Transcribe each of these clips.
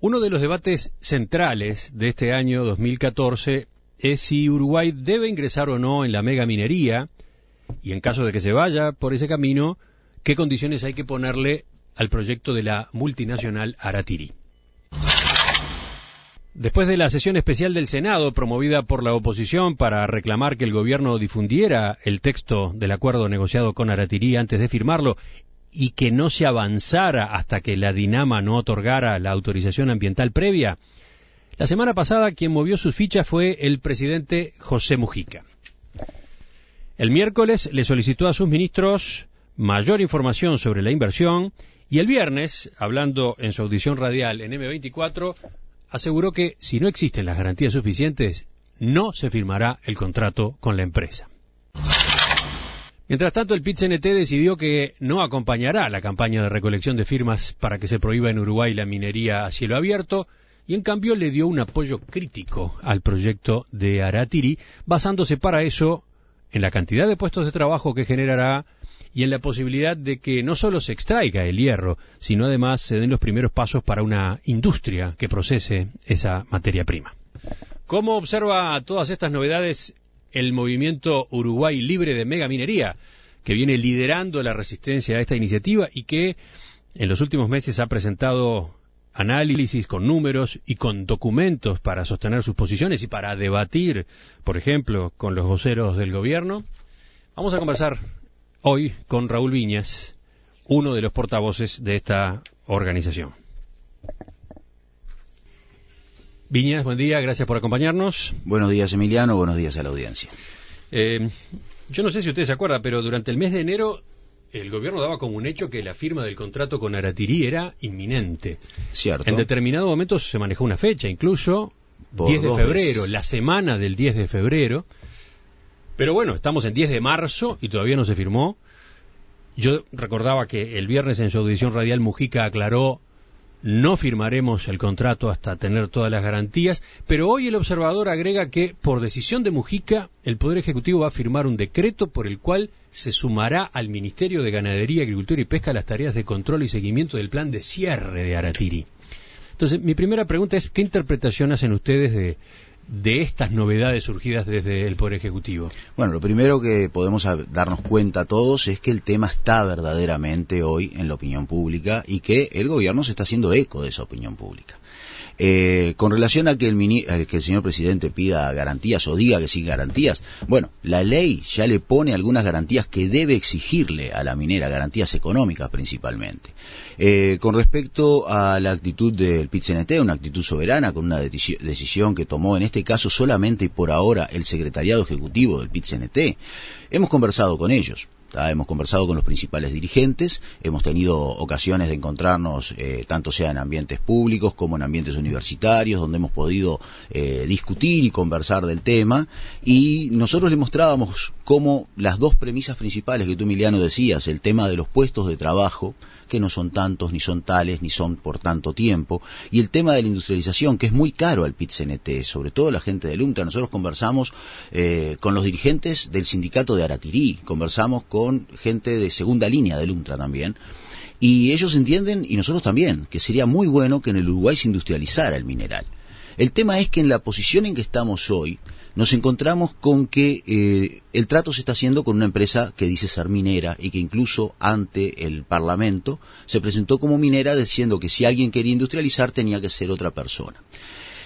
Uno de los debates centrales de este año 2014 es si Uruguay debe ingresar o no en la mega minería y en caso de que se vaya por ese camino, qué condiciones hay que ponerle al proyecto de la multinacional Aratiri. Después de la sesión especial del Senado promovida por la oposición para reclamar que el gobierno difundiera el texto del acuerdo negociado con Aratiri antes de firmarlo y que no se avanzara hasta que la Dinama no otorgara la autorización ambiental previa? La semana pasada quien movió sus fichas fue el presidente José Mujica. El miércoles le solicitó a sus ministros mayor información sobre la inversión y el viernes, hablando en su audición radial en M24, aseguró que si no existen las garantías suficientes, no se firmará el contrato con la empresa. Mientras tanto, el pit decidió que no acompañará la campaña de recolección de firmas para que se prohíba en Uruguay la minería a cielo abierto y en cambio le dio un apoyo crítico al proyecto de Aratiri, basándose para eso en la cantidad de puestos de trabajo que generará y en la posibilidad de que no solo se extraiga el hierro, sino además se den los primeros pasos para una industria que procese esa materia prima. ¿Cómo observa todas estas novedades el movimiento Uruguay Libre de Megaminería, que viene liderando la resistencia a esta iniciativa y que en los últimos meses ha presentado análisis con números y con documentos para sostener sus posiciones y para debatir, por ejemplo, con los voceros del gobierno. Vamos a conversar hoy con Raúl Viñas, uno de los portavoces de esta organización. Viñas, buen día, gracias por acompañarnos. Buenos días, Emiliano, buenos días a la audiencia. Eh, yo no sé si usted se acuerda, pero durante el mes de enero el gobierno daba como un hecho que la firma del contrato con Aratirí era inminente. Cierto. En determinado momento se manejó una fecha, incluso 10 de febrero, la semana del 10 de febrero. Pero bueno, estamos en 10 de marzo y todavía no se firmó. Yo recordaba que el viernes en su audición radial Mujica aclaró no firmaremos el contrato hasta tener todas las garantías, pero hoy el observador agrega que, por decisión de Mujica, el Poder Ejecutivo va a firmar un decreto por el cual se sumará al Ministerio de Ganadería, Agricultura y Pesca las tareas de control y seguimiento del plan de cierre de Aratiri. Entonces, mi primera pregunta es, ¿qué interpretación hacen ustedes de, de estas novedades surgidas desde el Poder Ejecutivo? Bueno, lo primero que podemos darnos cuenta todos es que el tema está verdaderamente hoy en la opinión pública y que el gobierno se está haciendo eco de esa opinión pública. Eh, con relación a que el, señor presidente pida garantías o diga que sí garantías, bueno, la ley ya le pone algunas garantías que debe exigirle a la minera, garantías económicas principalmente. Eh, con respecto a la actitud del pit una actitud soberana con una decisión que tomó en este caso solamente y por ahora el secretariado ejecutivo del pit hemos conversado con ellos. Ah, hemos conversado con los principales dirigentes, hemos tenido ocasiones de encontrarnos eh, tanto sea en ambientes públicos como en ambientes universitarios, donde hemos podido eh, discutir y conversar del tema. Y nosotros le mostrábamos cómo las dos premisas principales que tú, Emiliano, decías, el tema de los puestos de trabajo, que no son tantos, ni son tales, ni son por tanto tiempo. Y el tema de la industrialización, que es muy caro al PIT-CNT, sobre todo la gente del UNTRA. Nosotros conversamos eh, con los dirigentes del sindicato de Aratirí, conversamos con gente de segunda línea del UNTRA también. Y ellos entienden, y nosotros también, que sería muy bueno que en el Uruguay se industrializara el mineral. El tema es que en la posición en que estamos hoy, nos encontramos con que eh, el trato se está haciendo con una empresa que dice ser minera y que incluso ante el Parlamento se presentó como minera diciendo que si alguien quería industrializar tenía que ser otra persona.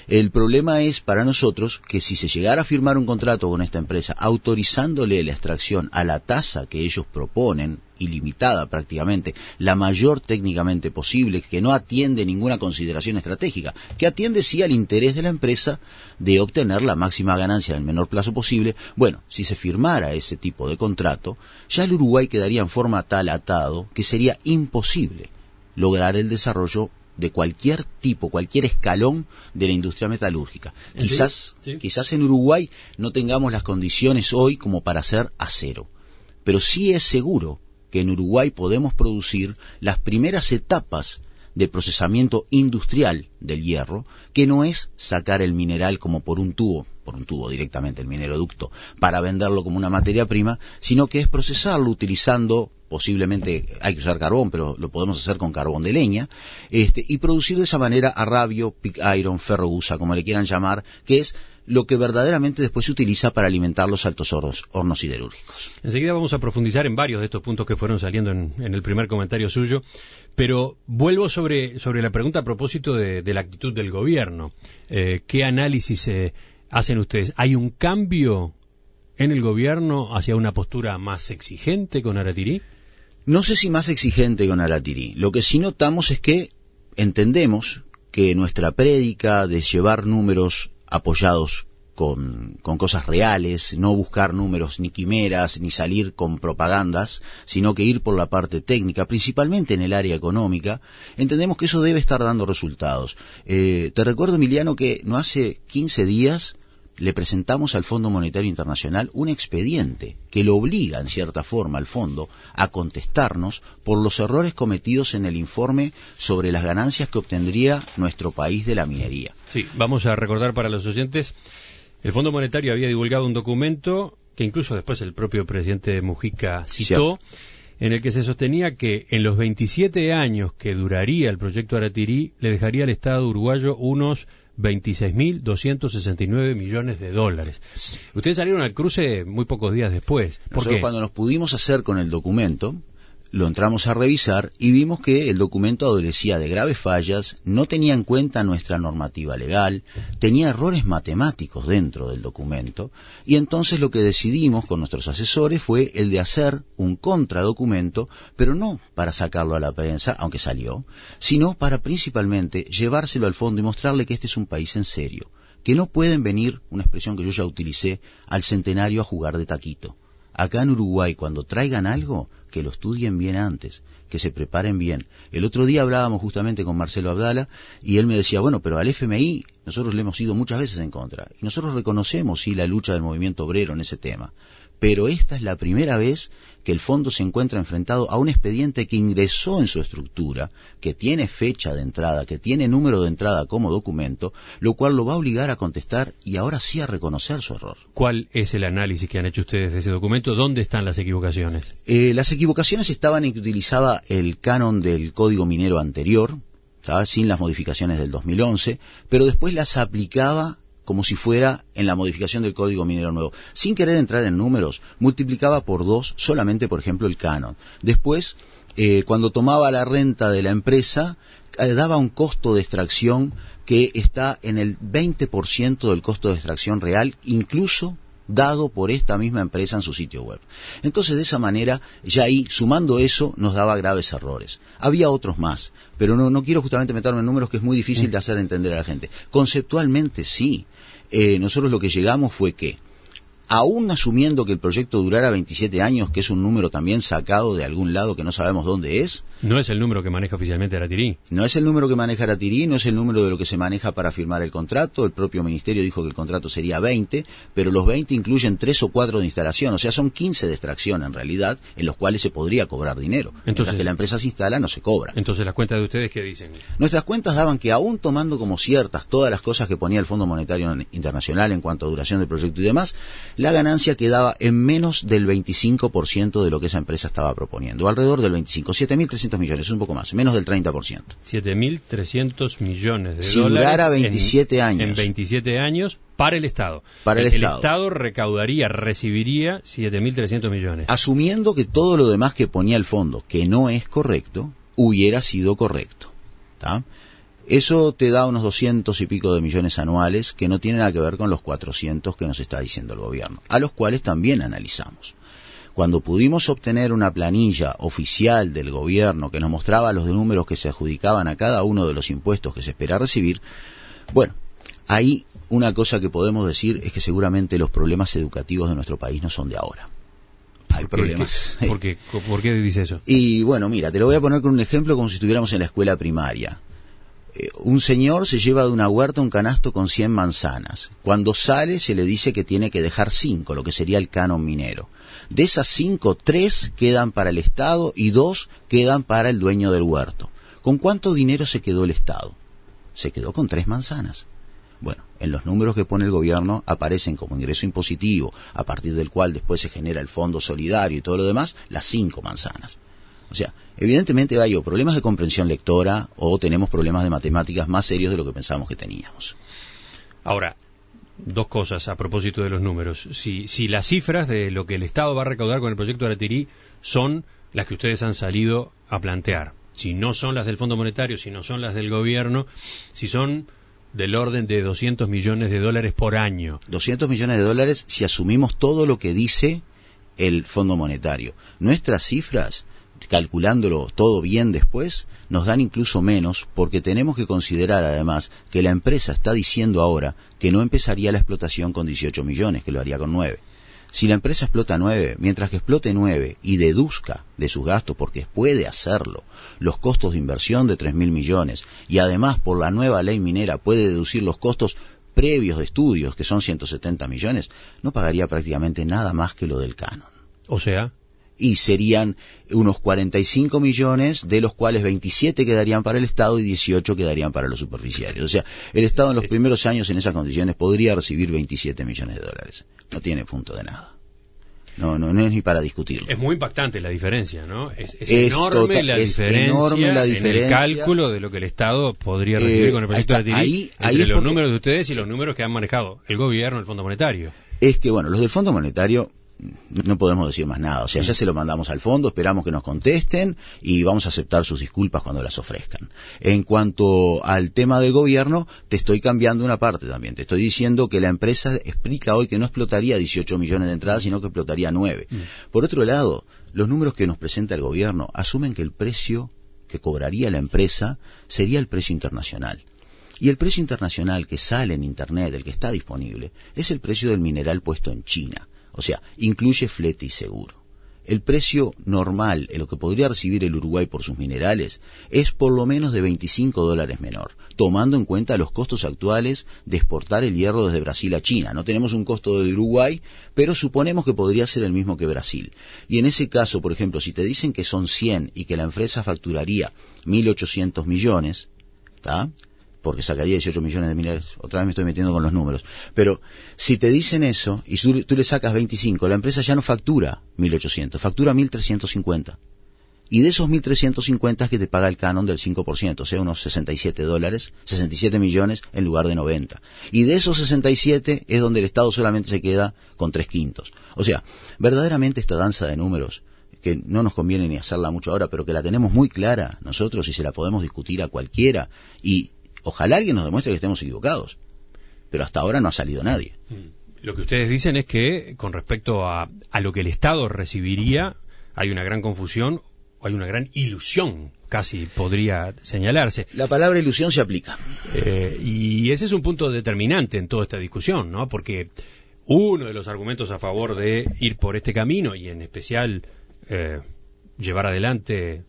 El problema es para nosotros que si se llegara a firmar un contrato con esta empresa autorizándole la extracción a la tasa que ellos proponen ilimitada prácticamente, la mayor técnicamente posible, que no atiende ninguna consideración estratégica, que atiende sí al interés de la empresa de obtener la máxima ganancia en el menor plazo posible. Bueno, si se firmara ese tipo de contrato, ya el Uruguay quedaría en forma tal atado que sería imposible lograr el desarrollo de cualquier tipo, cualquier escalón de la industria metalúrgica. Quizás, quizás en Uruguay no tengamos las condiciones hoy como para hacer acero, pero sí es seguro que en Uruguay podemos producir las primeras etapas de procesamiento industrial del hierro, que no es sacar el mineral como por un tubo, por un tubo directamente, el mineroducto, para venderlo como una materia prima, sino que es procesarlo utilizando posiblemente hay que usar carbón, pero lo podemos hacer con carbón de leña, este, y producir de esa manera arrabio, pig iron, ferrogusa, como le quieran llamar, que es lo que verdaderamente después se utiliza para alimentar los altos hornos, hornos siderúrgicos. Enseguida vamos a profundizar en varios de estos puntos que fueron saliendo en, el primer comentario suyo, pero vuelvo sobre, sobre la pregunta a propósito de, la actitud del gobierno. Eh, ¿Qué análisis eh, hacen ustedes? ¿Hay un cambio en el gobierno hacia una postura más exigente con Aratirí? No sé si más exigente con Aratirí. Lo que sí notamos es que entendemos que nuestra prédica de llevar números apoyados con, cosas reales, no buscar números ni quimeras, ni salir con propagandas, sino que ir por la parte técnica, principalmente en el área económica, entendemos que eso debe estar dando resultados. Eh, te recuerdo, Emiliano, que no hace 15 días le presentamos al Fondo Monetario Internacional un expediente que lo obliga en cierta forma al fondo a contestarnos por los errores cometidos en el informe sobre las ganancias que obtendría nuestro país de la minería. Sí, vamos a recordar para los oyentes, el Fondo Monetario había divulgado un documento que incluso después el propio presidente Mujica citó, en el que se sostenía que en los 27 años que duraría el proyecto Aratirí le dejaría al Estado uruguayo unos 26.269 millones de dólares. Ustedes salieron al cruce muy pocos días después. Porque cuando nos pudimos hacer con el documento, lo entramos a revisar y vimos que el documento adolecía de graves fallas, no tenía en cuenta nuestra normativa legal, tenía errores matemáticos dentro del documento, y entonces lo que decidimos con nuestros asesores fue el de hacer un contradocumento, pero no para sacarlo a la prensa, aunque salió, sino para principalmente llevárselo al fondo y mostrarle que este es un país en serio, que no pueden venir, una expresión que yo ya utilicé, al centenario a jugar de taquito Acá en Uruguay, cuando traigan algo, que lo estudien bien antes, que se preparen bien. El otro día hablábamos justamente con Marcelo Abdala y él me decía, bueno, pero al FMI nosotros le hemos ido muchas veces en contra. Y nosotros reconocemos, sí, la lucha del movimiento obrero en ese tema. Pero esta es la primera vez que el fondo se encuentra enfrentado a un expediente que ingresó en su estructura, que tiene fecha de entrada, que tiene número de entrada como documento, lo cual lo va a obligar a contestar y ahora sí a reconocer su error. ¿Cuál es el análisis que han hecho ustedes de ese documento? ¿Dónde están las equivocaciones? Eh, las equivocaciones estaban en que utilizaba el canon del Código Minero anterior, sin las modificaciones del 2011, pero después las aplicaba como si fuera en la modificación del Código Minero Nuevo. Sin querer entrar en números, multiplicaba por dos solamente, por ejemplo, el canon. Después, eh, cuando tomaba la renta de la empresa, eh, daba un costo de extracción que está en el 20% del costo de extracción real, incluso dado por esta misma empresa en su sitio web. Entonces, de esa manera, ya ahí, sumando eso, nos daba graves errores. Había otros más, pero no, quiero justamente meterme en números que es muy difícil de hacer entender a la gente. Conceptualmente, sí. Eh, nosotros lo que llegamos fue que aún asumiendo que el proyecto durara 27 años, que es un número también sacado de algún lado que no sabemos dónde es. No es el número que maneja oficialmente Aratirí. No es el número que maneja Aratirí, no es el número de lo que se maneja para firmar el contrato. El propio ministerio dijo que el contrato sería 20, pero los 20 incluyen 3 o 4 de instalación, o sea, son 15 de extracción en realidad, en los cuales se podría cobrar dinero. Entonces, la empresa se instala, no se cobra. Entonces, ¿las cuentas de ustedes qué dicen? Nuestras cuentas daban que aún tomando como ciertas todas las cosas que ponía el Fondo Monetario Internacional en cuanto a duración del proyecto y demás, la ganancia quedaba en menos del 25% de lo que esa empresa estaba proponiendo, alrededor del 25, 7.300 millones, un poco más, menos del 30%. 7.300 millones de si dólares. a 27 años. En 27 años para el Estado. Para el, Estado. El Estado recaudaría, recibiría 7.300 millones. Asumiendo que todo lo demás que ponía el fondo, que no es correcto, hubiera sido correcto. Eso te da unos 200 y pico de millones anuales que no tienen nada que ver con los 400 que nos está diciendo el gobierno, a los cuales también analizamos. Cuando pudimos obtener una planilla oficial del gobierno que nos mostraba los números que se adjudicaban a cada uno de los impuestos que se espera recibir, bueno, ahí una cosa que podemos decir es que seguramente los problemas educativos de nuestro país no son de ahora hay problemas. ¿Qué? ¿Por, ¿Por qué dice eso? Y bueno, mira, te lo voy a poner con un ejemplo como si estuviéramos en la escuela primaria. Eh, un señor se lleva de una huerta un canasto con 100 manzanas. Cuando sale se le dice que tiene que dejar 5, lo que sería el canon minero. De esas 5, 3 quedan para el Estado y 2 quedan para el dueño del huerto. ¿Con cuánto dinero se quedó el Estado? Se quedó con 3 manzanas. Bueno, en los números que pone el gobierno aparecen como ingreso impositivo, a partir del cual después se genera el fondo solidario y todo lo demás, las 5 manzanas. O sea, evidentemente hay o problemas de comprensión lectora o tenemos problemas de matemáticas más serios de lo que pensábamos que teníamos. Ahora, dos cosas a propósito de los números. Si, las cifras de lo que el Estado va a recaudar con el proyecto de son las que ustedes han salido a plantear, si no son las del Fondo Monetario, si no son las del gobierno, si son del orden de 200 millones de dólares por año. 200 millones de dólares si asumimos todo lo que dice el Fondo Monetario. Nuestras cifras calculándolo todo bien después, nos dan incluso menos porque tenemos que considerar además que la empresa está diciendo ahora que no empezaría la explotación con 18 millones, que lo haría con 9. Si la empresa explota 9, mientras que explote 9 y deduzca de sus gastos, porque puede hacerlo, los costos de inversión de 3 mil millones y además por la nueva ley minera puede deducir los costos previos de estudios, que son 170 millones, no pagaría prácticamente nada más que lo del canon. O sea, y serían unos 45 millones, de los cuales 27 quedarían para el Estado y 18 quedarían para los superficiarios. O sea, el Estado en los primeros años en esas condiciones podría recibir 27 millones de dólares. No tiene punto de nada. No, no, no es ni para discutirlo. Es muy impactante la diferencia, ¿no? Es, enorme, la es enorme, la diferencia en el cálculo de lo que el Estado podría recibir eh, con el proyecto de ahí, entre los números de ustedes y los números que han manejado el gobierno, el Fondo Monetario. Es que, bueno, los del Fondo Monetario no podemos decir más nada. O sea, ya se lo mandamos al fondo, esperamos que nos contesten y vamos a aceptar sus disculpas cuando las ofrezcan. En cuanto al tema del gobierno, te estoy cambiando una parte también. Te estoy diciendo que la empresa explica hoy que no explotaría 18 millones de entradas, sino que explotaría 9. Mm. Por otro lado, los números que nos presenta el gobierno asumen que el precio que cobraría la empresa sería el precio internacional. Y el precio internacional que sale en Internet, el que está disponible, es el precio del mineral puesto en China. O sea, incluye flete y seguro. El precio normal, en lo que podría recibir el Uruguay por sus minerales, es por lo menos de 25 dólares menor, tomando en cuenta los costos actuales de exportar el hierro desde Brasil a China. No tenemos un costo de Uruguay, pero suponemos que podría ser el mismo que Brasil. Y en ese caso, por ejemplo, si te dicen que son 100 y que la empresa facturaría 1.800 millones, ¿está? porque sacaría 18 millones de miles. Otra vez me estoy metiendo con los números. Pero si te dicen eso y tú, le sacas 25, la empresa ya no factura 1.800, factura 1.350. Y de esos 1.350 es que te paga el canon del 5%, o sea, unos 67 dólares, 67 millones en lugar de 90. Y de esos 67 es donde el Estado solamente se queda con tres quintos. O sea, verdaderamente esta danza de números que no nos conviene ni hacerla mucho ahora, pero que la tenemos muy clara nosotros y se la podemos discutir a cualquiera. Y Ojalá alguien nos demuestre que estemos equivocados, pero hasta ahora no ha salido nadie. Mm. Lo que ustedes dicen es que con respecto a, lo que el Estado recibiría, hay una gran confusión o hay una gran ilusión casi podría señalarse. La palabra ilusión se aplica. Eh, y ese es un punto determinante en toda esta discusión, ¿no? Porque uno de los argumentos a favor de ir por este camino y en especial eh, llevar adelante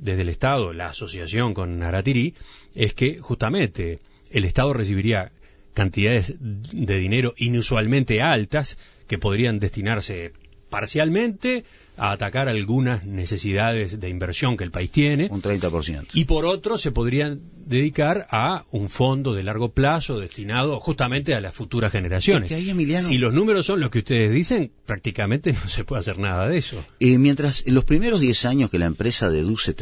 desde el Estado, la asociación con Naratiri es que justamente el Estado recibiría cantidades de dinero inusualmente altas que podrían destinarse parcialmente a atacar algunas necesidades de inversión que el país tiene. Un 30%. Y por otro, se podrían dedicar a un fondo de largo plazo destinado justamente a las futuras generaciones. y Si los números son los que ustedes dicen, prácticamente no se puede hacer nada de eso. mientras en los primeros 10 años que la empresa deduce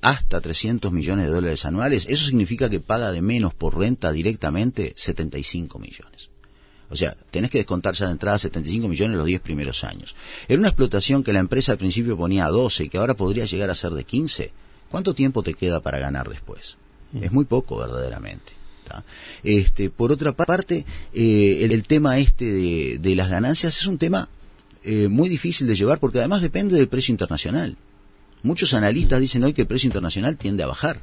hasta 300 millones de dólares anuales, eso significa que paga de menos por renta directamente 75 millones. O sea, tenés que descontar ya de entrada 75 millones los 10 primeros años. Era una explotación que la empresa al principio ponía a 12 y que ahora podría llegar a ser de 15. ¿Cuánto tiempo te queda para ganar después? Mm. Es muy poco, verdaderamente. Este, por otra parte, eh, el, tema este de, las ganancias es un tema eh, muy difícil de llevar porque además depende del precio internacional. Muchos analistas mm. dicen hoy que el precio internacional tiende a bajar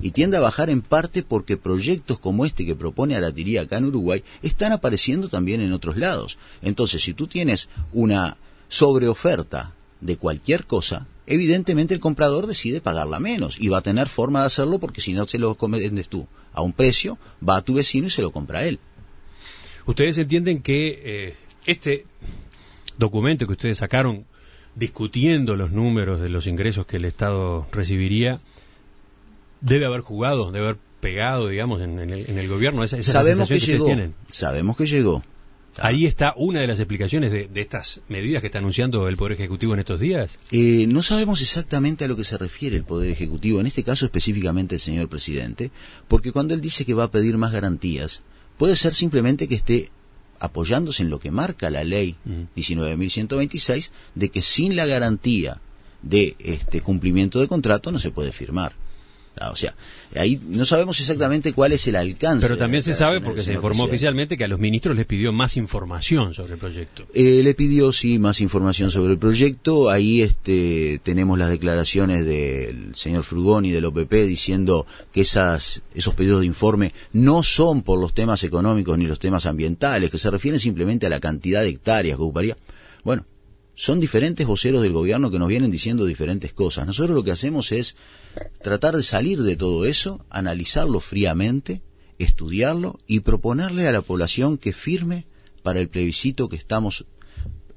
y tiende a bajar en parte porque proyectos como este que propone Aratiría acá en Uruguay están apareciendo también en otros lados. Entonces, si tú tienes una sobreoferta de cualquier cosa, evidentemente el comprador decide pagarla menos y va a tener forma de hacerlo porque si no se lo vendes tú a un precio, va a tu vecino y se lo compra él. Ustedes entienden que eh, este documento que ustedes sacaron discutiendo los números de los ingresos que el Estado recibiría debe haber jugado, debe haber pegado, digamos, en, el, gobierno. sabemos, que llegó, sabemos que llegó. Ahí está una de las explicaciones de, estas medidas que está anunciando el Poder Ejecutivo en estos días. Eh, no sabemos exactamente a lo que se refiere el Poder Ejecutivo, en este caso específicamente el señor presidente, porque cuando él dice que va a pedir más garantías, puede ser simplemente que esté apoyándose en lo que marca la ley 19.126 de que sin la garantía de este cumplimiento de contrato no se puede firmar. Ah, o sea, ahí no sabemos exactamente cuál es el alcance. Pero también se sabe, porque se informó oficialmente, que a los ministros les pidió más información sobre el proyecto. Eh, le pidió, sí, más información sobre el proyecto. Ahí este, tenemos las declaraciones del señor Frugón y del OPP diciendo que esas, esos pedidos de informe no son por los temas económicos ni los temas ambientales, que se refieren simplemente a la cantidad de hectáreas que ocuparía. Bueno, son diferentes voceros del gobierno que nos vienen diciendo diferentes cosas. Nosotros lo que hacemos es tratar de salir de todo eso, analizarlo fríamente, estudiarlo y proponerle a la población que firme para el plebiscito que estamos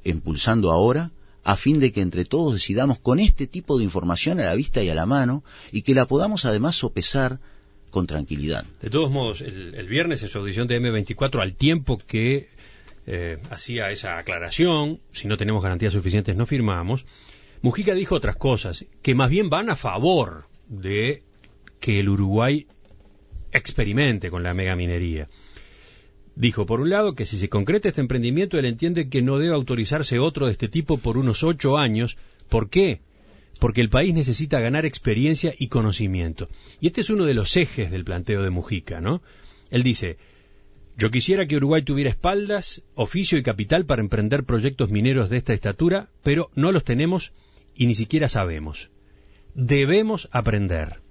impulsando ahora, a fin de que entre todos decidamos con este tipo de información a la vista y a la mano y que la podamos además sopesar con tranquilidad. De todos modos, el, viernes en su audición de M24, al tiempo que eh, hacía esa aclaración, si no tenemos garantías suficientes no firmamos. Mujica dijo otras cosas, que más bien van a favor de que el Uruguay experimente con la megaminería. Dijo, por un lado, que si se concreta este emprendimiento, él entiende que no debe autorizarse otro de este tipo por unos ocho años. ¿Por qué? Porque el país necesita ganar experiencia y conocimiento. Y este es uno de los ejes del planteo de Mujica, ¿no? Él dice, yo quisiera que Uruguay tuviera espaldas, oficio y capital para emprender proyectos mineros de esta estatura, pero no los tenemos y ni siquiera sabemos. Debemos aprender.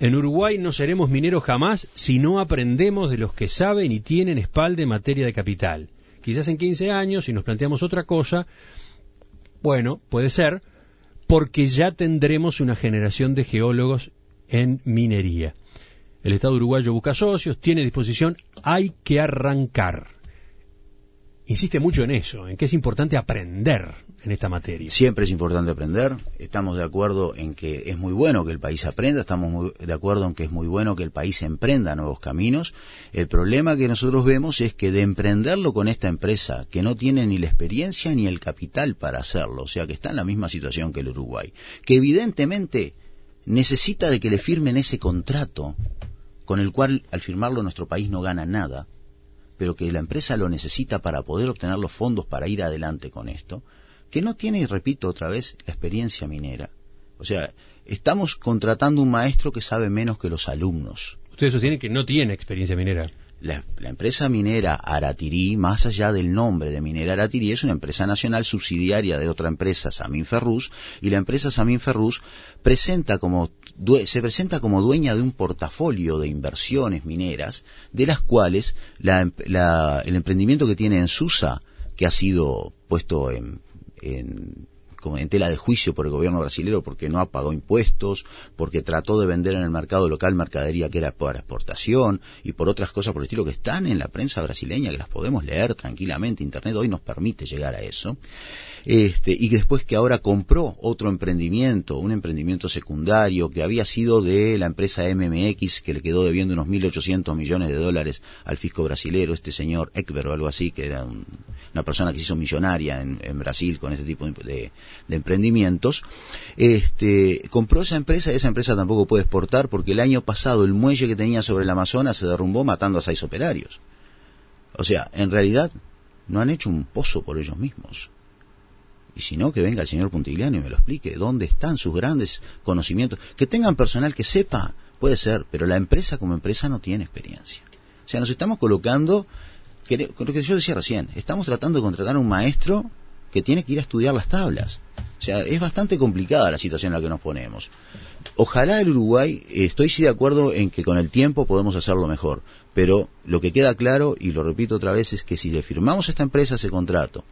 En Uruguay no seremos mineros jamás si no aprendemos de los que saben y tienen espalda en materia de capital. Quizás en 15 años, si nos planteamos otra cosa, bueno, puede ser, porque ya tendremos una generación de geólogos en minería el Estado uruguayo busca socios, tiene disposición, hay que arrancar. Insiste mucho en eso, en que es importante aprender en esta materia. Siempre es importante aprender, estamos de acuerdo en que es muy bueno que el país aprenda, estamos de acuerdo en que es muy bueno que el país emprenda nuevos caminos. El problema que nosotros vemos es que de emprenderlo con esta empresa, que no tiene ni la experiencia ni el capital para hacerlo, o sea que está en la misma situación que el Uruguay, que evidentemente necesita de que le firmen ese contrato con el cual al firmarlo nuestro país no gana nada, pero que la empresa lo necesita para poder obtener los fondos para ir adelante con esto, que no tiene, y repito otra vez, la experiencia minera. O sea, estamos contratando un maestro que sabe menos que los alumnos. Usted sostiene que no tiene experiencia minera la, empresa minera Aratirí, más allá del nombre de minera Aratirí, es una empresa nacional subsidiaria de otra empresa, Samin Ferrus, y la empresa Samin Ferrus presenta como, se presenta como dueña de un portafolio de inversiones mineras, de las cuales el emprendimiento que tiene en Susa, que ha sido puesto en en tela de juicio por el gobierno brasileño porque no pagó impuestos, porque trató de vender en el mercado local mercadería que era para exportación y por otras cosas por el estilo que están en la prensa brasileña, que las podemos leer tranquilamente, Internet hoy nos permite llegar a eso, este, y después que ahora compró otro emprendimiento, un emprendimiento secundario que había sido de la empresa MMX que le quedó debiendo unos 1.800 millones de dólares al fisco brasileño, este señor Ekber o algo así, que era un una persona que se hizo millonaria en, Brasil con este tipo de, emprendimientos, este, compró esa empresa y esa empresa tampoco puede exportar porque el año pasado el muelle que tenía sobre el Amazonas se derrumbó matando a seis operarios. O sea, en realidad no han hecho un pozo por ellos mismos. Y si no, que venga el señor Puntigliano y me lo explique. ¿Dónde están sus grandes conocimientos? Que tengan personal que sepa, puede ser, pero la empresa como empresa no tiene experiencia. O sea, nos estamos colocando lo que yo decía recién, estamos tratando de contratar a un maestro que tiene que ir a estudiar las tablas. O sea, es bastante complicada la situación en la que nos ponemos. Ojalá el Uruguay, eh, estoy sí de acuerdo en que con el tiempo podemos hacerlo mejor, pero lo que queda claro, y lo repito otra vez, es que si le firmamos a esta empresa ese contrato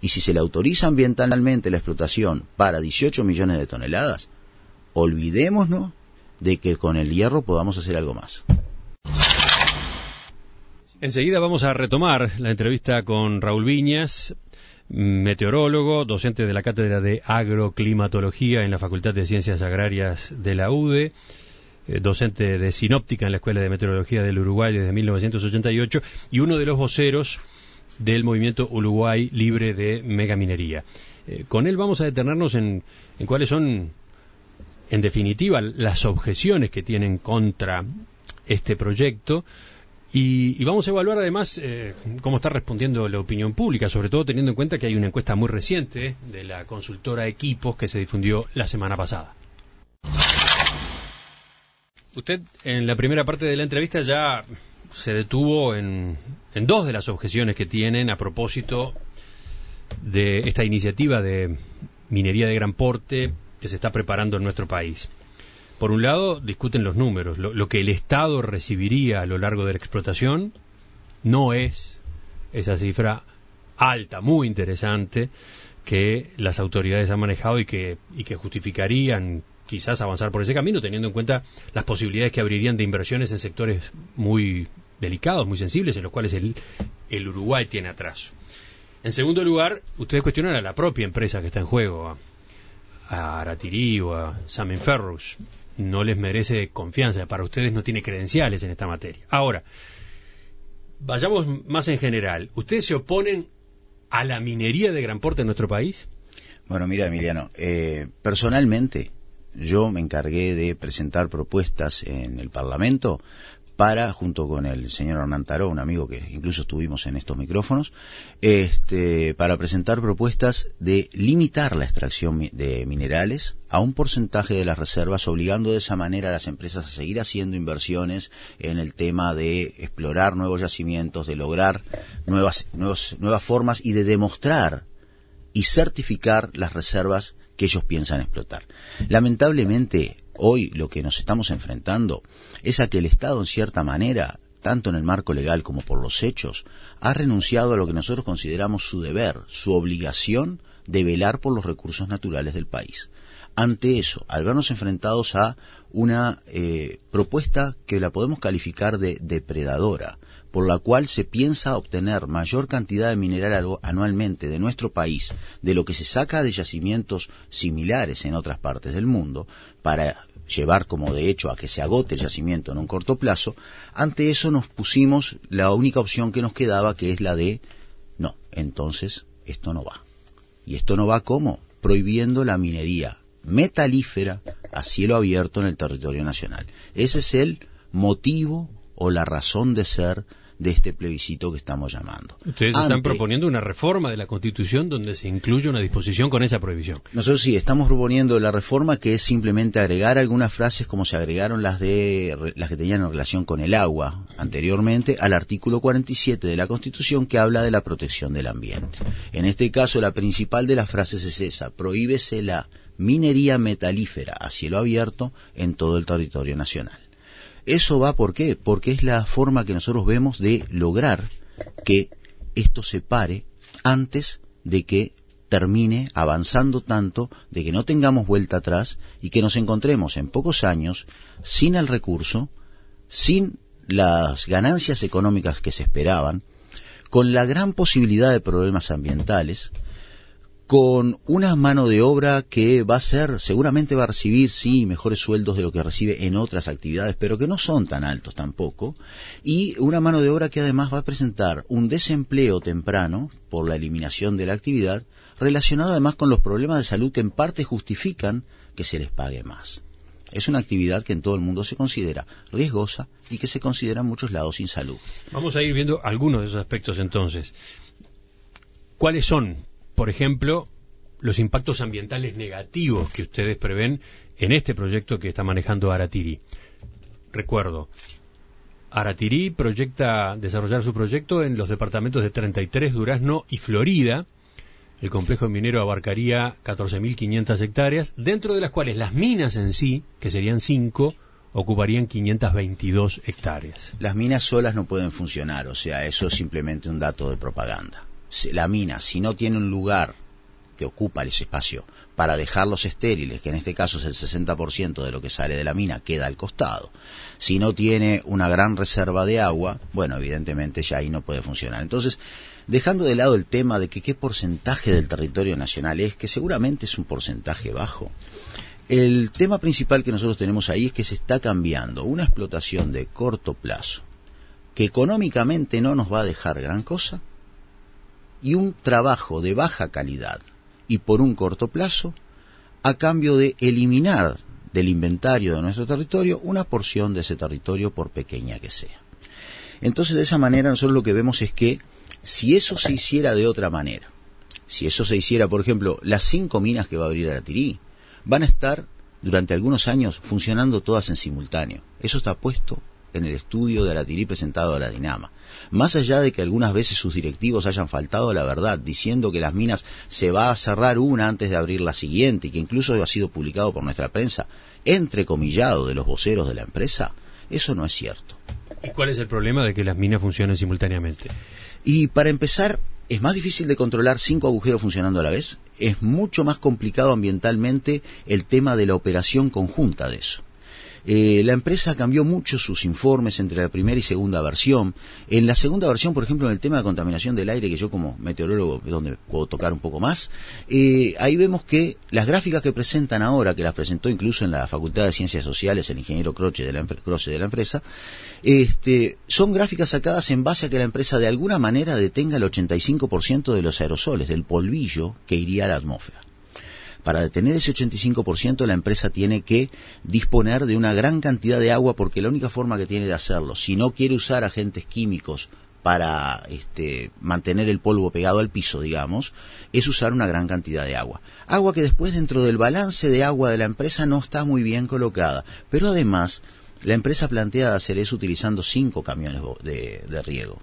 y si se le autoriza ambientalmente la explotación para 18 millones de toneladas, olvidémonos de que con el hierro podamos hacer algo más. Enseguida vamos a retomar la entrevista con Raúl Viñas, meteorólogo, docente de la Cátedra de Agroclimatología en la Facultad de Ciencias Agrarias de la UDE, eh, docente de sinóptica en la Escuela de Meteorología del Uruguay desde 1988 y uno de los voceros del movimiento Uruguay Libre de Megaminería. Eh, con él vamos a detenernos en, en cuáles son, en definitiva, las objeciones que tienen contra este proyecto. Y, vamos a evaluar además eh, cómo está respondiendo la opinión pública, sobre todo teniendo en cuenta que hay una encuesta muy reciente de la consultora Equipos que se difundió la semana pasada. Usted en la primera parte de la entrevista ya se detuvo en dos de las objeciones que tienen a propósito de esta iniciativa de minería de gran porte que se está preparando en nuestro país. Por un lado, discuten los números. Lo, que el Estado recibiría a lo largo de la explotación no es esa cifra alta, muy interesante, que las autoridades han manejado y que, que justificarían quizás avanzar por ese camino, teniendo en cuenta las posibilidades que abrirían de inversiones en sectores muy delicados, muy sensibles, en los cuales el, el Uruguay tiene atraso. En segundo lugar, ustedes cuestionan a la propia empresa que está en juego, a, Aratiri o a Samin Ferrus no les merece confianza. Para ustedes no tiene credenciales en esta materia. Ahora, vayamos más en general. ¿Ustedes se oponen a la minería de gran porte en nuestro país? Bueno, mira, Emiliano, eh, personalmente yo me encargué de presentar propuestas en el Parlamento para, junto con el señor Hernán Taró, un amigo que incluso estuvimos en estos micrófonos, este, para presentar propuestas de limitar la extracción de minerales a un porcentaje de las reservas, obligando de esa manera a las empresas a seguir haciendo inversiones en el tema de explorar nuevos yacimientos, de lograr nuevas, nuevas formas y de demostrar y certificar las reservas que ellos piensan explotar. Lamentablemente, Hoy lo que nos estamos enfrentando es a que el Estado, en cierta manera, tanto en el marco legal como por los hechos, ha renunciado a lo que nosotros consideramos su deber, su obligación de velar por los recursos naturales del país. Ante eso, al vernos enfrentados a una eh, propuesta que la podemos calificar de depredadora, por la cual se piensa obtener mayor cantidad de mineral anualmente de nuestro país de lo que se saca de yacimientos similares en otras partes del mundo para llevar como de hecho a que se agote el yacimiento en un corto plazo, ante eso nos pusimos la única opción que nos quedaba, que es la de, no, entonces esto no va. ¿Y esto no va cómo? Prohibiendo la minería metalífera a cielo abierto en el territorio nacional. Ese es el motivo o la razón de ser de este plebiscito que estamos llamando. Ustedes están proponiendo una reforma de la Constitución donde se incluye una disposición con esa prohibición. Nosotros sí, estamos proponiendo la reforma que es simplemente agregar algunas frases como se agregaron las, de, las que tenían en relación con el agua anteriormente al artículo 47 de la Constitución que habla de la protección del ambiente. En este caso, la principal de las frases es esa, prohíbese la minería metalífera a cielo abierto en todo el territorio nacional. Eso va por Porque es la forma que nosotros vemos de lograr que esto se pare antes de que termine avanzando tanto de que no tengamos vuelta atrás y que nos encontremos en pocos años sin el recurso, sin las ganancias económicas que se esperaban, con la gran posibilidad de problemas ambientales, con una mano de obra que va a ser, seguramente va a recibir, sí, mejores sueldos de lo que recibe en otras actividades, pero que no son tan altos tampoco, y una mano de obra que además va a presentar un desempleo temprano por la eliminación de la actividad, relacionado además con los problemas de salud que en parte justifican que se les pague más. Es una actividad que en todo el mundo se considera riesgosa y que se considera en muchos lados sin salud. Vamos a ir viendo algunos de esos aspectos entonces. ¿Cuáles son por ejemplo, los impactos ambientales negativos que ustedes prevén en este proyecto que está manejando Aratiri. Recuerdo, Aratiri proyecta desarrollar su proyecto en los departamentos de 33, Durazno y Florida. El complejo minero abarcaría 14.500 hectáreas, dentro de las cuales las minas en sí, que serían 5, ocuparían 522 hectáreas. Las minas solas no pueden funcionar, o sea, eso es simplemente un dato de propaganda la mina, si no tiene un lugar que ocupa ese espacio para dejarlos estériles, que en este caso es el 60% de lo que sale de la mina, queda al costado. Si no tiene una gran reserva de agua, bueno, evidentemente ya ahí no puede funcionar. Entonces, dejando de lado el tema de que qué porcentaje del territorio nacional es, que seguramente es un porcentaje bajo, el tema principal que nosotros tenemos ahí es que se está cambiando una explotación de corto plazo, que económicamente no nos va a dejar gran cosa, y un trabajo de baja calidad y por un corto plazo a cambio de eliminar del inventario de nuestro territorio una porción de ese territorio por pequeña que sea. Entonces de esa manera nosotros lo que vemos es que si eso se hiciera de otra manera, si eso se hiciera, por ejemplo, las cinco minas que va a abrir Aratirí van a estar durante algunos años funcionando todas en simultáneo. Eso está puesto en el estudio de Alatirí presentado a la Dinama. Más allá de que algunas veces sus directivos hayan faltado a la verdad, diciendo que las minas se va a cerrar una antes de abrir la siguiente, y que incluso ha sido publicado por nuestra prensa, entrecomillado de los voceros de la empresa, eso no es cierto. ¿Y cuál es el problema de que las minas funcionen simultáneamente? Y para empezar, es más difícil de controlar cinco agujeros funcionando a la vez, es mucho más complicado ambientalmente el tema de la operación conjunta de eso. Eh, la empresa cambió mucho sus informes entre la primera y segunda versión. En la segunda versión, por ejemplo, en el tema de contaminación del aire, que yo como meteorólogo donde puedo tocar un poco más, eh, ahí vemos que las gráficas que presentan ahora, que las presentó incluso en la Facultad de Ciencias Sociales el ingeniero Croce de la, de la empresa, este, son gráficas sacadas en base a que la empresa de alguna manera detenga el 85% de los aerosoles, del polvillo que iría a la atmósfera. Para detener ese 85% la empresa tiene que disponer de una gran cantidad de agua porque la única forma que tiene de hacerlo, si no quiere usar agentes químicos para este, mantener el polvo pegado al piso, digamos, es usar una gran cantidad de agua. Agua que después dentro del balance de agua de la empresa no está muy bien colocada, pero además la empresa plantea hacer eso utilizando cinco camiones de riego.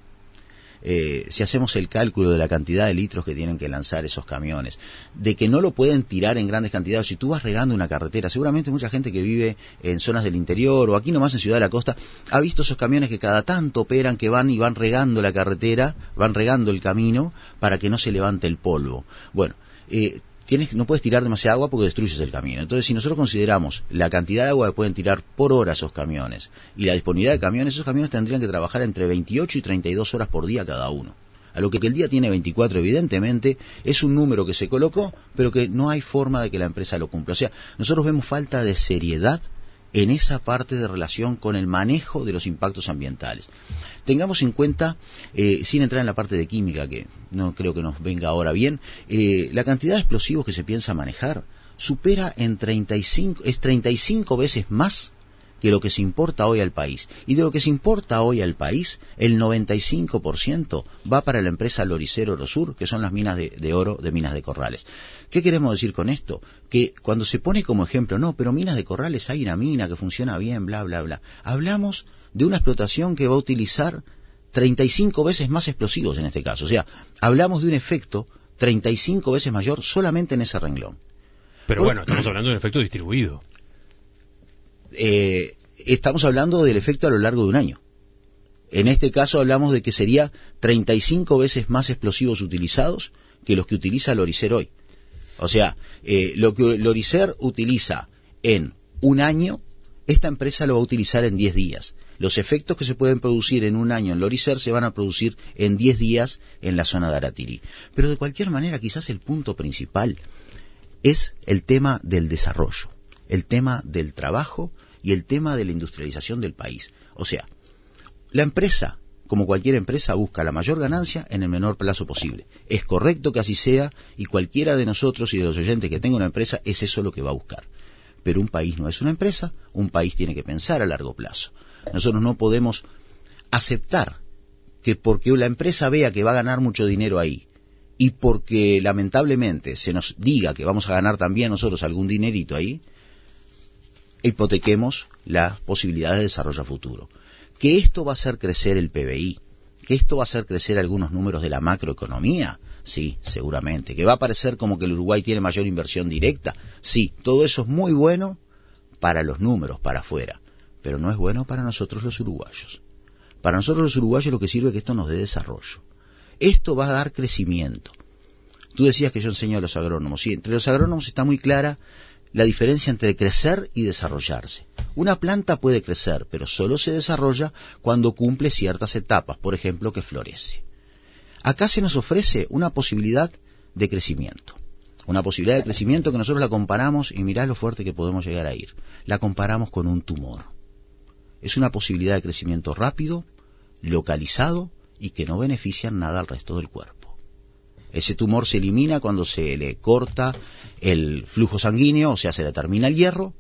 Eh, si hacemos el cálculo de la cantidad de litros que tienen que lanzar esos camiones, de que no lo pueden tirar en grandes cantidades, si tú vas regando una carretera, seguramente mucha gente que vive en zonas del interior o aquí nomás en Ciudad de la Costa, ha visto esos camiones que cada tanto operan, que van y van regando la carretera, van regando el camino para que no se levante el polvo. Bueno, eh, no puedes tirar demasiada agua porque destruyes el camino. Entonces, si nosotros consideramos la cantidad de agua que pueden tirar por hora esos camiones y la disponibilidad de camiones, esos camiones tendrían que trabajar entre 28 y 32 horas por día cada uno. A lo que el día tiene 24, evidentemente, es un número que se colocó, pero que no hay forma de que la empresa lo cumpla. O sea, nosotros vemos falta de seriedad en esa parte de relación con el manejo de los impactos ambientales. Tengamos en cuenta, eh, sin entrar en la parte de química, que no creo que nos venga ahora bien, eh, la cantidad de explosivos que se piensa manejar supera en 35, es 35 veces más que lo que se importa hoy al país. Y de lo que se importa hoy al país, el 95% va para la empresa Loricero Orosur, que son las minas de, de, oro de Minas de Corrales. ¿Qué queremos decir con esto? Que cuando se pone como ejemplo, no, pero Minas de Corrales hay una mina que funciona bien, bla, bla, bla. Hablamos de una explotación que va a utilizar 35 veces más explosivos en este caso. O sea, hablamos de un efecto 35 veces mayor solamente en ese renglón. Pero bueno, estamos hablando de un efecto distribuido. Eh, estamos hablando del efecto a lo largo de un año. En este caso hablamos de que sería 35 veces más explosivos utilizados que los que utiliza Loricer hoy. O sea, eh, lo que Loricer utiliza en un año, esta empresa lo va a utilizar en 10 días. Los efectos que se pueden producir en un año en Loricer se van a producir en 10 días en la zona de Aratiri. Pero de cualquier manera, quizás el punto principal es el tema del desarrollo, el tema del trabajo, y el tema de la industrialización del país. O sea, la empresa, como cualquier empresa, busca la mayor ganancia en el menor plazo posible. Es correcto que así sea y cualquiera de nosotros y de los oyentes que tenga una empresa es eso lo que va a buscar. Pero un país no es una empresa, un país tiene que pensar a largo plazo. Nosotros no podemos aceptar que porque la empresa vea que va a ganar mucho dinero ahí y porque lamentablemente se nos diga que vamos a ganar también nosotros algún dinerito ahí, hipotequemos las posibilidades de desarrollo futuro. Que esto va a hacer crecer el PBI, que esto va a hacer crecer algunos números de la macroeconomía, sí, seguramente. Que va a parecer como que el Uruguay tiene mayor inversión directa, sí, todo eso es muy bueno para los números, para afuera, pero no es bueno para nosotros los uruguayos. Para nosotros los uruguayos lo que sirve es que esto nos dé desarrollo. Esto va a dar crecimiento. Tú decías que yo enseño a los agrónomos. Sí, entre los agrónomos está muy clara la diferencia entre crecer y desarrollarse. Una planta puede crecer, pero solo se desarrolla cuando cumple ciertas etapas, por ejemplo, que florece. Acá se nos ofrece una posibilidad de crecimiento. Una posibilidad de crecimiento que nosotros la comparamos, y mirá lo fuerte que podemos llegar a ir, la comparamos con un tumor. Es una posibilidad de crecimiento rápido, localizado y que no beneficia nada al resto del cuerpo. Ese tumor se elimina cuando se le corta el flujo sanguíneo, o sea, se le termina el hierro,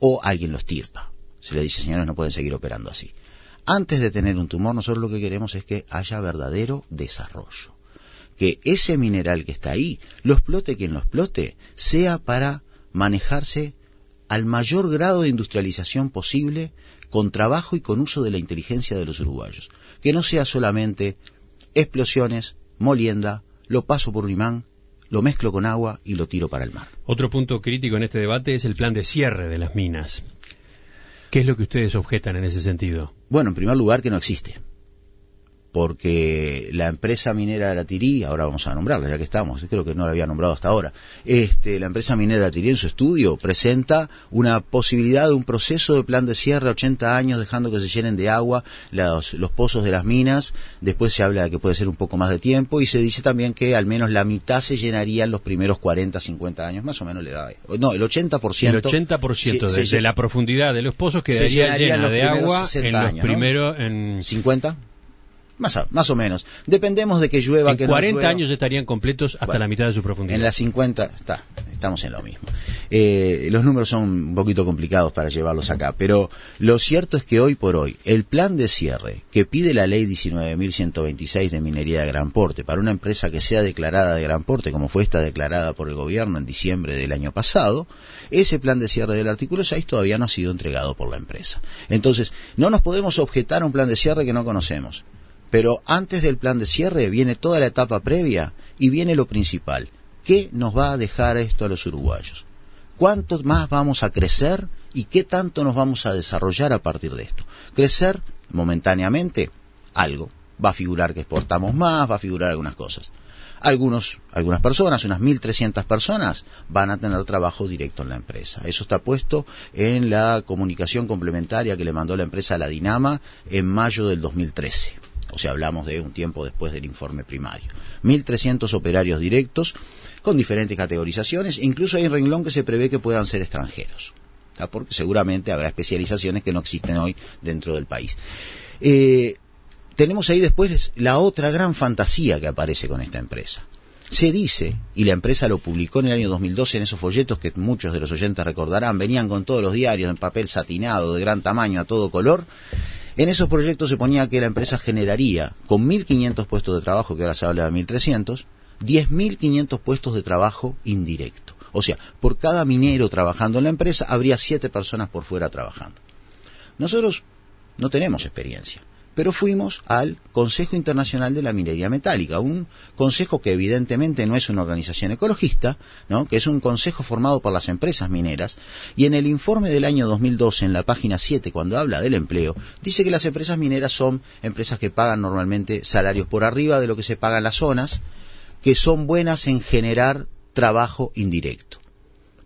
o alguien lo estirpa. Se le dice, señores, no pueden seguir operando así. Antes de tener un tumor, nosotros lo que queremos es que haya verdadero desarrollo. Que ese mineral que está ahí, lo explote quien lo explote, sea para manejarse al mayor grado de industrialización posible, con trabajo y con uso de la inteligencia de los uruguayos. Que no sea solamente explosiones, molienda, lo paso por un imán, lo mezclo con agua y lo tiro para el mar. Otro punto crítico en este debate es el plan de cierre de las minas. ¿Qué es lo que ustedes objetan en ese sentido? Bueno, en primer lugar, que no existe porque la empresa minera La Tirí, ahora vamos a nombrarla ya que estamos, creo que no la había nombrado hasta ahora, este, la empresa minera La Tirí en su estudio presenta una posibilidad de un proceso de plan de cierre 80 años dejando que se llenen de agua los, pozos de las minas, después se habla de que puede ser un poco más de tiempo y se dice también que al menos la mitad se en los primeros 40, 50 años, más o menos le da, no, el 80%. El 80% de, de, la profundidad de los pozos quedaría llena de agua en los primeros, en... 50 más, o menos. Dependemos de que llueva, en que 40 no llueva. años estarían completos hasta la mitad de su profundidad. En las 50 está, estamos en lo mismo. Eh, los números son un poquito complicados para llevarlos acá, pero lo cierto es que hoy por hoy el plan de cierre que pide la ley 19.126 de minería de gran porte para una empresa que sea declarada de gran porte, como fue esta declarada por el gobierno en diciembre del año pasado, ese plan de cierre del artículo 6 todavía no ha sido entregado por la empresa. Entonces, no nos podemos objetar a un plan de cierre que no conocemos. Pero antes del plan de cierre viene toda la etapa previa y viene lo principal. ¿Qué nos va a dejar esto a los uruguayos? ¿Cuánto más vamos a crecer y qué tanto nos vamos a desarrollar a partir de esto? Crecer momentáneamente, algo. Va a figurar que exportamos más, va a figurar algunas cosas. Algunos, algunas personas, unas 1.300 personas, van a tener trabajo directo en la empresa. Eso está puesto en la comunicación complementaria que le mandó la empresa a la Dinama en mayo del 2013 o sea, hablamos de un tiempo después del informe primario. 1.300 operarios directos con diferentes categorizaciones, incluso hay un renglón que se prevé que puedan ser extranjeros, porque seguramente habrá especializaciones que no existen hoy dentro del país. Eh, tenemos ahí después la otra gran fantasía que aparece con esta empresa. Se dice, y la empresa lo publicó en el año 2012 en esos folletos que muchos de los oyentes recordarán, venían con todos los diarios en papel satinado de gran tamaño a todo color, en esos proyectos se ponía que la empresa generaría, con 1.500 puestos de trabajo, que ahora se habla de 1.300, 10.500 puestos de trabajo indirecto. O sea, por cada minero trabajando en la empresa habría 7 personas por fuera trabajando. Nosotros no tenemos experiencia pero fuimos al Consejo Internacional de la Minería Metálica, un consejo que evidentemente no es una organización ecologista, ¿no? que es un consejo formado por las empresas mineras, y en el informe del año 2012, en la página 7, cuando habla del empleo, dice que las empresas mineras son empresas que pagan normalmente salarios por arriba de lo que se pagan las zonas, que son buenas en generar trabajo indirecto.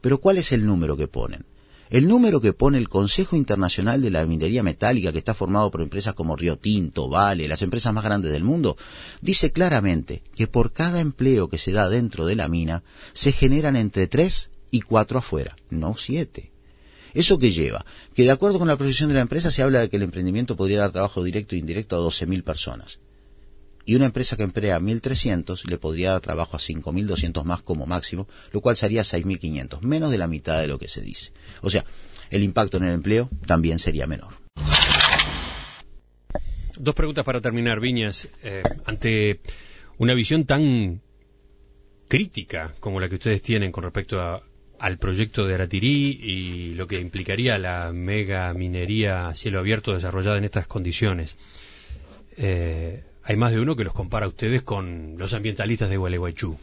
Pero ¿cuál es el número que ponen? El número que pone el Consejo Internacional de la Minería Metálica, que está formado por empresas como Río Tinto, Vale, las empresas más grandes del mundo, dice claramente que por cada empleo que se da dentro de la mina, se generan entre tres y cuatro afuera, no siete. ¿Eso qué lleva? Que de acuerdo con la proyección de la empresa se habla de que el emprendimiento podría dar trabajo directo e indirecto a 12.000 personas y una empresa que emplea 1.300 le podría dar trabajo a 5.200 más como máximo, lo cual sería 6.500, menos de la mitad de lo que se dice. O sea, el impacto en el empleo también sería menor. Dos preguntas para terminar, Viñas. Eh, ante una visión tan crítica como la que ustedes tienen con respecto al proyecto de Aratirí y lo que implicaría la mega minería a cielo abierto desarrollada en estas condiciones. Eh, hay más de uno que los compara a ustedes con los ambientalistas de Gualeguaychú.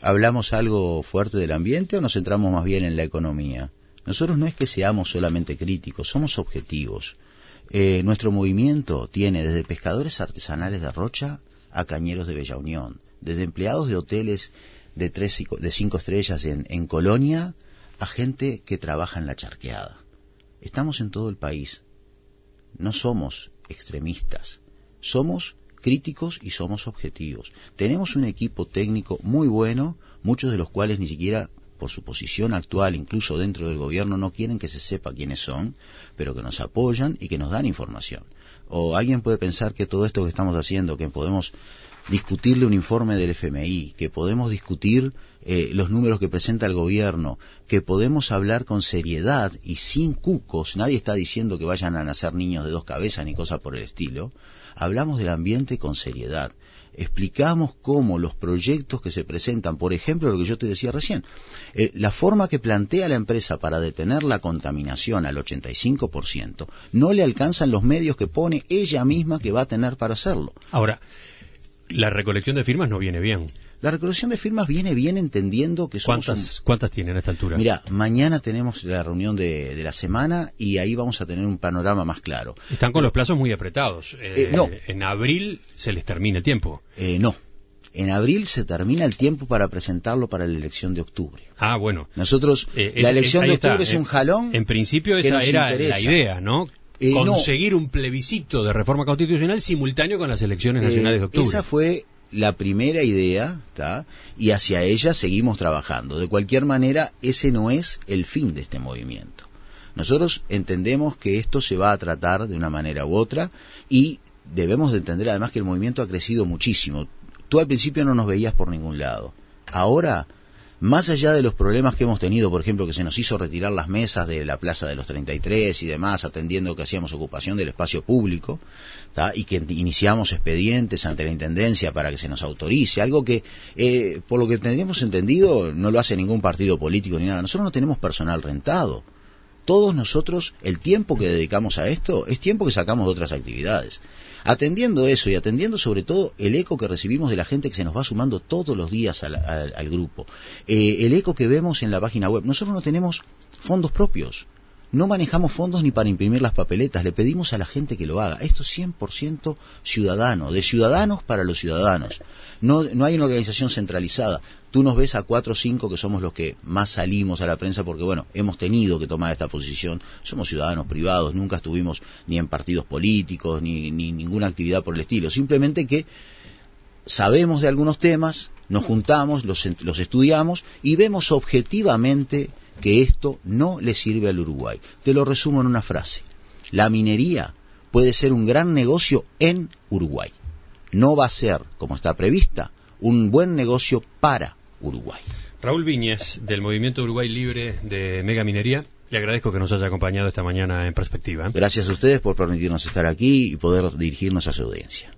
¿Hablamos algo fuerte del ambiente o nos centramos más bien en la economía? Nosotros no es que seamos solamente críticos, somos objetivos. Eh, nuestro movimiento tiene desde pescadores artesanales de Rocha a cañeros de Bella Unión, desde empleados de hoteles de, tres de cinco estrellas en Colonia a gente que trabaja en la charqueada. Estamos en todo el país. No somos extremistas somos críticos y somos objetivos. Tenemos un equipo técnico muy bueno, muchos de los cuales ni siquiera por su posición actual, incluso dentro del gobierno, no quieren que se sepa quiénes son, pero que nos apoyan y que nos dan información. O alguien puede pensar que todo esto que estamos haciendo, que podemos discutirle un informe del FMI, que podemos discutir eh, los números que presenta el gobierno, que podemos hablar con seriedad y sin cucos, nadie está diciendo que vayan a nacer niños de dos cabezas ni cosas por el estilo, hablamos del ambiente con seriedad, explicamos cómo los proyectos que se presentan, por ejemplo, lo que yo te decía recién, eh, la forma que plantea la empresa para detener la contaminación al 85%, no le alcanzan los medios que pone ella misma que va a tener para hacerlo. Ahora, la recolección de firmas no viene bien. La recolección de firmas viene bien entendiendo que son ¿Cuántas, ¿cuántas tienen a esta altura? Mira, mañana tenemos la reunión de, la semana y ahí vamos a tener un panorama más claro. Están con los plazos muy apretados. Eh, eh, no. En abril se les termina el tiempo. Eh, no. En abril se termina el tiempo para presentarlo para la elección de octubre. Ah, bueno. Nosotros, la elección de octubre es un jalón. En principio esa era la idea, ¿no? Eh, conseguir un plebiscito de reforma constitucional simultáneo con las elecciones eh, nacionales de octubre. Esa fue la primera idea, y hacia ella seguimos trabajando. De cualquier manera, ese no es el fin de este movimiento. Nosotros entendemos que esto se va a tratar de una manera u otra y debemos de entender además que el movimiento ha crecido muchísimo. Tú al principio no nos veías por ningún lado. Ahora más allá de los problemas que hemos tenido, por ejemplo, que se nos hizo retirar las mesas de la Plaza de los 33 y demás, atendiendo que hacíamos ocupación del espacio público, y que iniciamos expedientes ante la Intendencia para que se nos autorice, algo que, eh, por lo que tendríamos entendido, no lo hace ningún partido político ni nada. Nosotros no tenemos personal rentado todos nosotros el tiempo que dedicamos a esto es tiempo que sacamos de otras actividades. Atendiendo eso y atendiendo sobre todo el eco que recibimos de la gente que se nos va sumando todos los días al, grupo, eh, el eco que vemos en la página web, nosotros no tenemos fondos propios. No manejamos fondos ni para imprimir las papeletas, le pedimos a la gente que lo haga. Esto es 100% ciudadano, de ciudadanos para los ciudadanos. No, no hay una organización centralizada. Tú nos ves a cuatro o cinco que somos los que más salimos a la prensa porque, bueno, hemos tenido que tomar esta posición. Somos ciudadanos privados, nunca estuvimos ni en partidos políticos, ni, ni ninguna actividad por el estilo. Simplemente que sabemos de algunos temas, nos juntamos, los, los estudiamos y vemos objetivamente que esto no le sirve al Uruguay. Te lo resumo en una frase. La minería puede ser un gran negocio en Uruguay. No va a ser, como está prevista, un buen negocio para Uruguay. Raúl Viñez, del Movimiento Uruguay Libre de Mega Minería. Le agradezco que nos haya acompañado esta mañana en perspectiva. Gracias a ustedes por permitirnos estar aquí y poder dirigirnos a su audiencia.